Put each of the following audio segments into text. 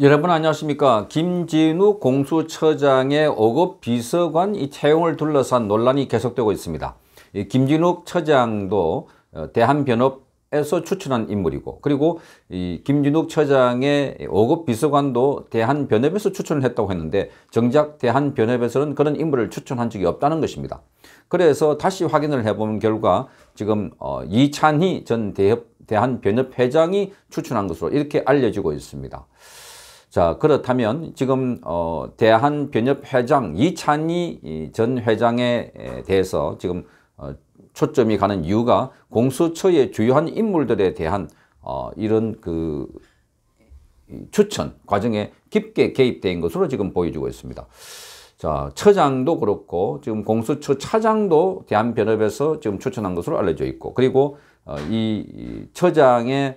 여러분 안녕하십니까 김진우 공수처장의 오급 비서관 이 채용을 둘러싼 논란이 계속되고 있습니다 이 김진욱 처장도 어, 대한변협에서 추천한 인물이고 그리고 이 김진욱 처장의 오급 비서관도 대한변협에서 추천을 했다고 했는데 정작 대한변협에서는 그런 인물을 추천한 적이 없다는 것입니다 그래서 다시 확인을 해본 결과 지금 어, 이찬희 전 대협, 대한변협 회장이 추천한 것으로 이렇게 알려지고 있습니다 자 그렇다면 지금 어, 대한변협회장 이찬희 전 회장에 대해서 지금 어, 초점이 가는 이유가 공수처의 주요한 인물들에 대한 어, 이런 그 추천 과정에 깊게 개입된 것으로 지금 보여주고 있습니다. 자, 처장도 그렇고 지금 공수처 차장도 대한변협에서 지금 추천한 것으로 알려져 있고 그리고 어, 이 처장의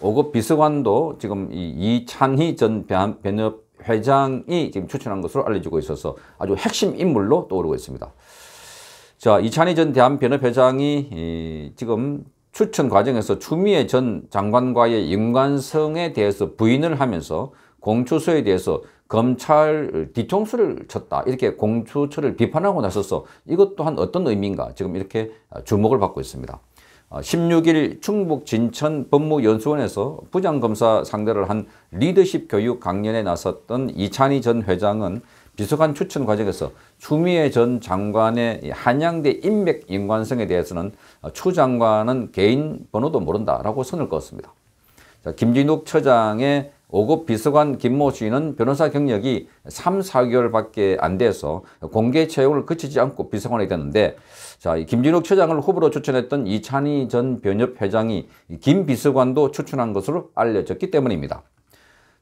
5급 비서관도 지금 이찬희 전 변협 회장이 지금 추천한 것으로 알려지고 있어서 아주 핵심 인물로 떠오르고 있습니다. 자, 이찬희 전 대한변협회장이 지금 추천 과정에서 추미애 전 장관과의 연관성에 대해서 부인을 하면서 공추소에 대해서 검찰 뒤통수를 쳤다. 이렇게 공추처를 비판하고 나서서 이것 또한 어떤 의미인가 지금 이렇게 주목을 받고 있습니다. 16일 아, 충북 진천 법무연수원에서 부장검사 상대를 한 리더십 교육 강연에 나섰던 이찬희 전 회장은 비서관 추천 과정에서 추미애 전 장관의 한양대 인맥 연관성에 대해서는 추 장관은 개인 번호도 모른다라고 선을 그었습니다. 김진욱 처장의 5급 비서관 김모 씨는 변호사 경력이 3, 4개월밖에 안 돼서 공개 채용을 거치지 않고 비서관이 됐는데 자, 김진욱 처장을 후보로 추천했던 이찬희 전 변협 회장이 김 비서관도 추천한 것으로 알려졌기 때문입니다.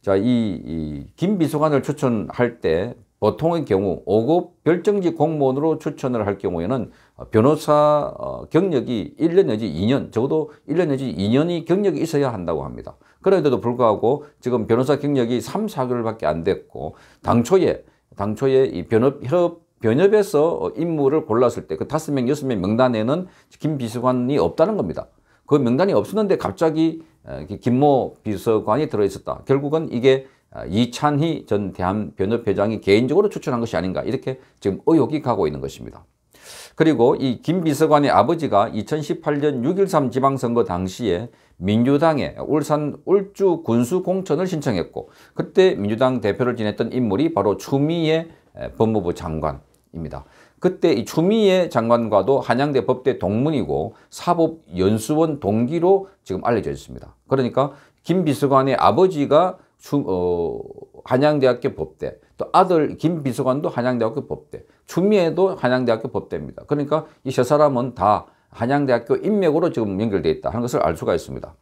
자, 이, 이 김 비서관을 추천할 때 보통의 경우 5급 별정직 공무원으로 추천을 할 경우에는 변호사 어, 경력이 1년 내지 2년, 적어도 1년 내지 2년이 경력이 있어야 한다고 합니다. 그런데도 불구하고 지금 변호사 경력이 3, 4개월밖에 안 됐고 당초에 당초에 이 변협 협 변협에서 임무를 골랐을 때 그 다섯 명 여섯 명 명단에는 김 비서관이 없다는 겁니다. 그 명단이 없었는데 갑자기 어, 김모 비서관이 들어있었다. 결국은 이게 어, 이찬희 전 대한변협회장이 개인적으로 추천한 것이 아닌가 이렇게 지금 의혹이 가고 있는 것입니다. 그리고 이 김 비서관의 아버지가 2018년 6.13 지방선거 당시에 민주당에 울산 울주 군수 공천을 신청했고 그때 민주당 대표를 지냈던 인물이 바로 추미애 법무부 장관입니다. 그때 이 추미애 장관과도 한양대 법대 동문이고 사법연수원 동기로 지금 알려져 있습니다. 그러니까 김 비서관의 아버지가 추, 어, 한양대학교 법대, 또 아들 김 비서관도 한양대학교 법대, 추미애도 한양대학교 법대입니다. 그러니까 이 세 사람은 다 한양대학교 인맥으로 지금 연결되어 있다 하는 것을 알 수가 있습니다.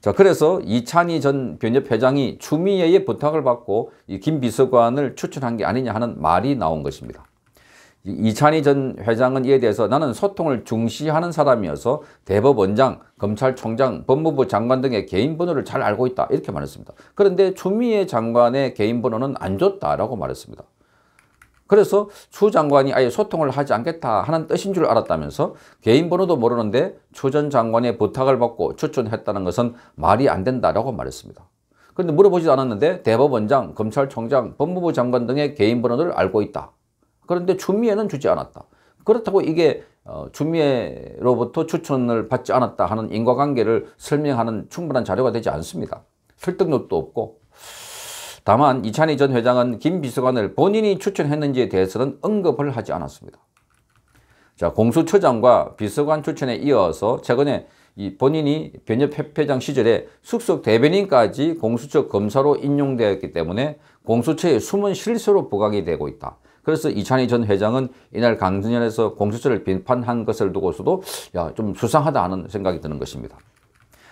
자, 그래서 이찬희 전 변협회장이 추미애의 부탁을 받고 이 김 비서관을 추천한 게 아니냐 하는 말이 나온 것입니다. 이찬희 전 회장은 이에 대해서 나는 소통을 중시하는 사람이어서 대법원장, 검찰총장, 법무부 장관 등의 개인 번호를 잘 알고 있다 이렇게 말했습니다. 그런데 추미애 장관의 개인 번호는 안 줬다라고 말했습니다. 그래서 추 장관이 아예 소통을 하지 않겠다 하는 뜻인 줄 알았다면서 개인 번호도 모르는데 추 전 장관의 부탁을 받고 추천했다는 것은 말이 안 된다라고 말했습니다. 그런데 물어보지도 않았는데 대법원장, 검찰총장, 법무부 장관 등의 개인 번호를 알고 있다. 그런데 주미에는 주지 않았다. 그렇다고 이게 주미에로부터 어, 추천을 받지 않았다 하는 인과관계를 설명하는 충분한 자료가 되지 않습니다. 설득력도 없고 다만 이찬희 전 회장은 김 비서관을 본인이 추천했는지에 대해서는 언급을 하지 않았습니다. 자 공수처장과 비서관 추천에 이어서 최근에 이 본인이 변협회장 협 시절에 숙속 대변인까지 공수처 검사로 임용되었기 때문에 공수처의 숨은 실수로 부각이 되고 있다. 그래서 이찬희 전 회장은 이날 강진현에서 공수처를 비판한 것을 두고서도 야, 좀 수상하다 하는 생각이 드는 것입니다.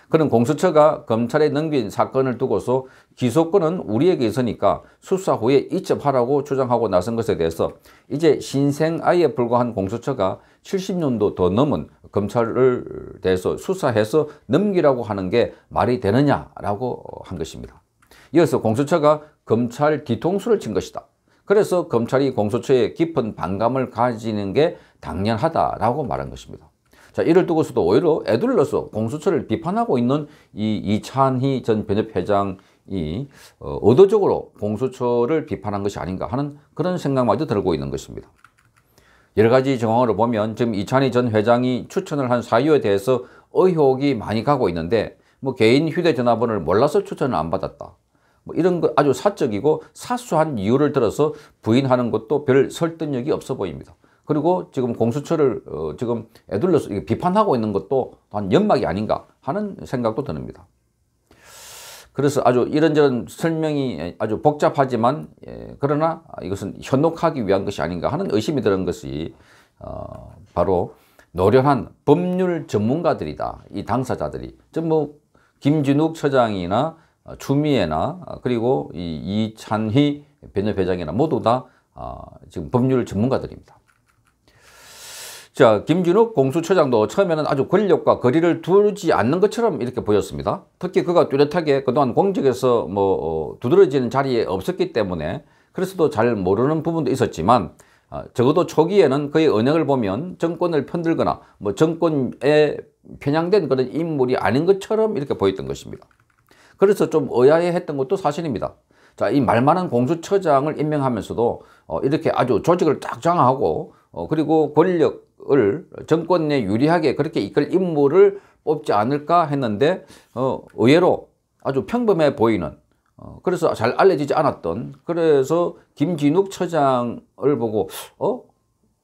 그는 공수처가 검찰에 넘긴 사건을 두고서 기소권은 우리에게 있으니까 수사 후에 이첩하라고 주장하고 나선 것에 대해서 이제 신생아에 불과한 공수처가 70년도 더 넘은 검찰을 대해서 수사해서 넘기라고 하는 게 말이 되느냐라고 한 것입니다. 이어서 공수처가 검찰 뒤통수를 친 것이다. 그래서 검찰이 공소처에 깊은 반감을 가지는 게 당연하다라고 말한 것입니다. 자, 이를 두고서도 오히려 애둘러서 공수처를 비판하고 있는 이 이찬희 전 변협회장이 어, 의도적으로 공수처를 비판한 것이 아닌가 하는 그런 생각마저 들고 있는 것입니다. 여러 가지 정황으로 보면 지금 이찬희 전 회장이 추천을 한 사유에 대해서 의혹이 많이 가고 있는데 뭐 개인 휴대전화번호를 몰라서 추천을 안 받았다. 뭐 이런 것 아주 사적이고 사소한 이유를 들어서 부인하는 것도 별 설득력이 없어 보입니다. 그리고 지금 공수처를 어, 지금 애둘러서 비판하고 있는 것도 한 연막이 아닌가 하는 생각도 드니다 그래서 아주 이런저런 설명이 아주 복잡하지만 예, 그러나 이것은 현혹하기 위한 것이 아닌가 하는 의심이 드는 것이 어, 바로 노련한 법률 전문가들이다. 이 당사자들이. 전뭐 김진욱 처장이나 추미애나 어, 어, 그리고 이 이찬희 변협회장이나 모두 다 어, 지금 법률 전문가들입니다. 자, 김준욱 공수처장도 처음에는 아주 권력과 거리를 두지 않는 것처럼 이렇게 보였습니다. 특히 그가 뚜렷하게 그동안 공직에서 뭐 두드러지는 자리에 없었기 때문에 그래서도 잘 모르는 부분도 있었지만 적어도 초기에는 그의 언행을 보면 정권을 편들거나 뭐 정권에 편향된 그런 인물이 아닌 것처럼 이렇게 보였던 것입니다. 그래서 좀 의아해했던 것도 사실입니다. 자, 이 말만한 공수처장을 임명하면서도 어, 이렇게 아주 조직을 딱 장악하고 어, 그리고 권력을 정권 내 유리하게 그렇게 이끌 인물을 뽑지 않을까 했는데 어, 의외로 아주 평범해 보이는 어, 그래서 잘 알려지지 않았던 그래서 김진욱 처장을 보고 어?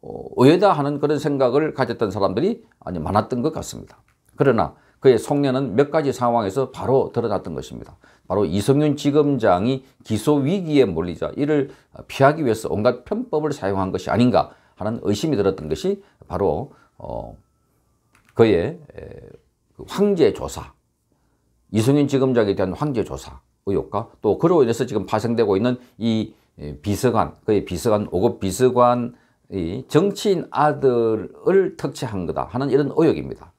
어 의외다 하는 그런 생각을 가졌던 사람들이 아니 많았던 것 같습니다. 그러나 그의 속내는 몇 가지 상황에서 바로 드러났던 것입니다. 바로 이성윤 지검장이 기소 위기에 몰리자 이를 피하기 위해서 온갖 편법을 사용한 것이 아닌가 하는 의심이 들었던 것이 바로 어, 그의 그 황제 조사, 이성윤 지검장에 대한 황제 조사 의혹과 또 그로 인해서 지금 파생되고 있는 이 비서관, 그의 비서관, 5급 비서관이 정치인 아들을 특채한 거다 하는 이런 의혹입니다.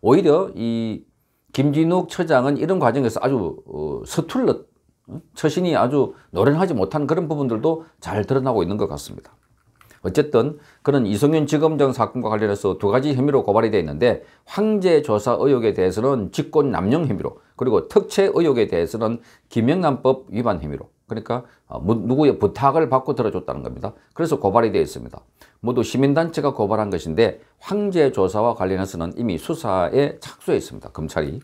오히려 이 김진욱 처장은 이런 과정에서 아주 어, 서툴렀, 처신이 아주 노련하지 못한 그런 부분들도 잘 드러나고 있는 것 같습니다. 어쨌든 그런 이성윤 지검장 사건과 관련해서 두 가지 혐의로 고발이 되어 있는데 황제 조사 의혹에 대해서는 직권 남용 혐의로 그리고 특채 의혹에 대해서는 김영란법 위반 혐의로 그러니까 어, 누구의 부탁을 받고 들어줬다는 겁니다. 그래서 고발이 되어 있습니다. 모두 시민단체가 고발한 것인데 황제 조사와 관련해서는 이미 수사에 착수했습니다. 검찰이.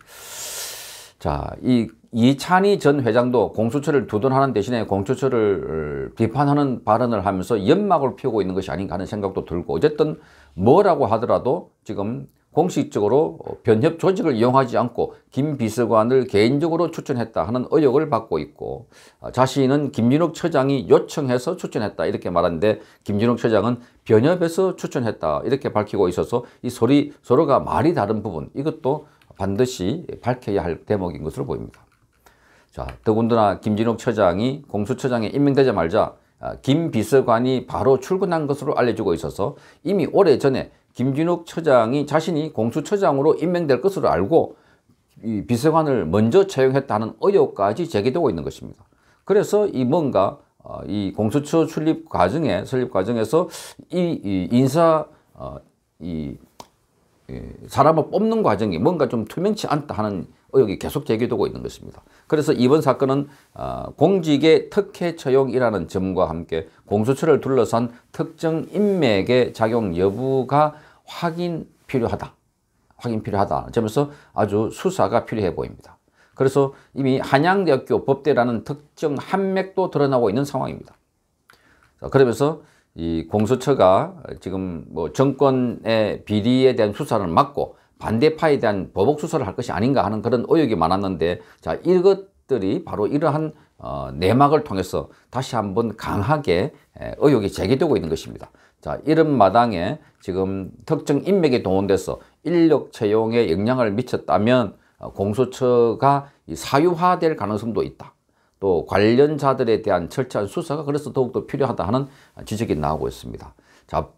자, 이 이찬희 전 회장도 공수처를 두둔하는 대신에 공수처를 어, 비판하는 발언을 하면서 연막을 피우고 있는 것이 아닌가 하는 생각도 들고 어쨌든 뭐라고 하더라도 지금 공식적으로 변협 조직을 이용하지 않고 김 비서관을 개인적으로 추천했다 하는 의혹을 받고 있고 아, 자신은 김진욱 처장이 요청해서 추천했다 이렇게 말하는데 김진욱 처장은 변협에서 추천했다 이렇게 밝히고 있어서 이 소리 서로가 말이 다른 부분 이것도 반드시 밝혀야 할 대목인 것으로 보입니다. 자, 더군다나 김진욱 처장이 공수처장에 임명되자마자 아, 김 비서관이 바로 출근한 것으로 알려지고 있어서 이미 오래전에 김진욱 처장이 자신이 공수처장으로 임명될 것으로 알고 이 비서관을 먼저 채용했다는 의혹까지 제기되고 있는 것입니다. 그래서 이 뭔가 어, 이 공수처 출립 과정에 설립 과정에서 이, 인사 어, 이 사람을 뽑는 과정이 뭔가 좀 투명치 않다 하는 의혹이 계속 제기되고 있는 것입니다. 그래서 이번 사건은 어, 공직의 특혜 채용이라는 점과 함께 공수처를 둘러싼 특정 인맥의 작용 여부가 확인 필요하다. 확인 필요하다. 점에서 아주 수사가 필요해 보입니다. 그래서 이미 한양대학교 법대라는 특정 한맥도 드러나고 있는 상황입니다. 자, 그러면서 이 공수처가 지금 뭐 정권의 비리에 대한 수사를 막고 반대파에 대한 보복 수사를 할 것이 아닌가 하는 그런 의혹이 많았는데 자 이것들이 바로 이러한 어, 내막을 통해서 다시 한번 강하게 의혹이 제기되고 있는 것입니다. 자, 이런 마당에 지금 특정 인맥이 동원돼서 인력 채용에 영향을 미쳤다면 어, 공소처가 사유화될 가능성도 있다. 또 관련자들에 대한 철저한 수사가 그래서 더욱더 필요하다 하는 지적이 나오고 있습니다. 자,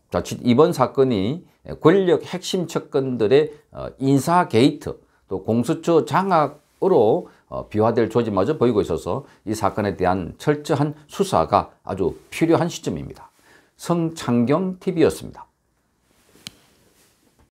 이번 사건이 권력 핵심 측근들의 어, 인사 게이트 또 공수처 장악으로 어, 비화될 조짐마저 보이고 있어서 이 사건에 대한 철저한 수사가 아주 필요한 시점입니다. 성창경TV였습니다.